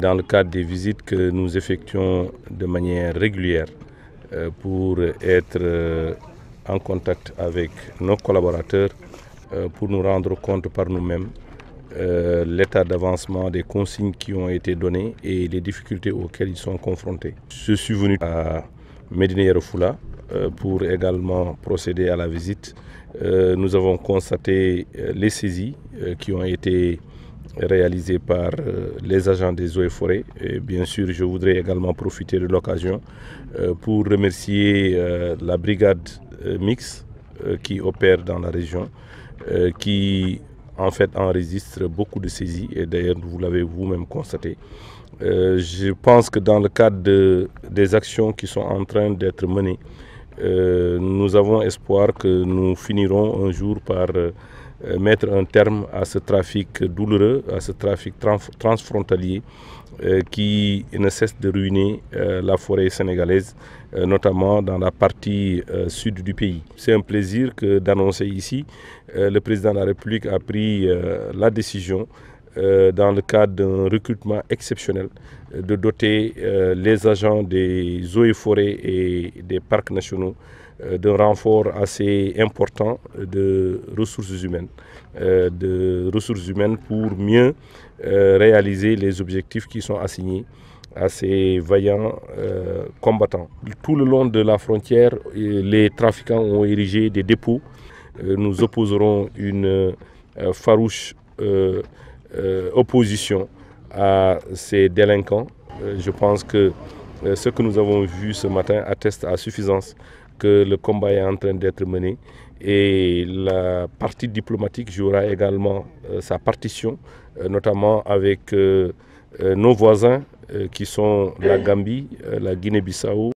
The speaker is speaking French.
Dans le cadre des visites que nous effectuons de manière régulière euh, pour être euh, en contact avec nos collaborateurs, euh, pour nous rendre compte par nous-mêmes l'état d'avancement des consignes qui ont été données et les difficultés auxquelles ils sont confrontés. Je suis venu à Medina Yerofoula pour également procéder à la visite. nous avons constaté les saisies qui ont été réalisé par euh, les agents des eaux et forêts. Et bien sûr, je voudrais également profiter de l'occasion euh, pour remercier euh, la brigade mixte qui opère dans la région, qui en fait enregistre beaucoup de saisies et d'ailleurs vous l'avez vous-même constaté. je pense que dans le cadre de, des actions qui sont en train d'être menées, euh, nous avons espoir que nous finirons un jour par euh, mettre un terme à ce trafic douloureux, à ce trafic transfrontalier euh, qui ne cesse de ruiner la forêt sénégalaise, notamment dans la partie sud du pays. C'est un plaisir d'annoncer ici, le président de la République a pris la décision euh, dans le cadre d'un recrutement exceptionnel, euh, de doter euh, les agents des eaux et forêts et des parcs nationaux d'un renfort assez important de ressources humaines, de ressources humaines pour mieux réaliser les objectifs qui sont assignés à ces vaillants combattants. Tout le long de la frontière, les trafiquants ont érigé des dépôts. nous opposerons une farouche euh, opposition à ces délinquants. Euh, je pense que euh, ce que nous avons vu ce matin atteste à suffisance que le combat est en train d'être mené et la partie diplomatique jouera également sa partition, notamment avec nos voisins qui sont la Gambie, la Guinée-Bissau.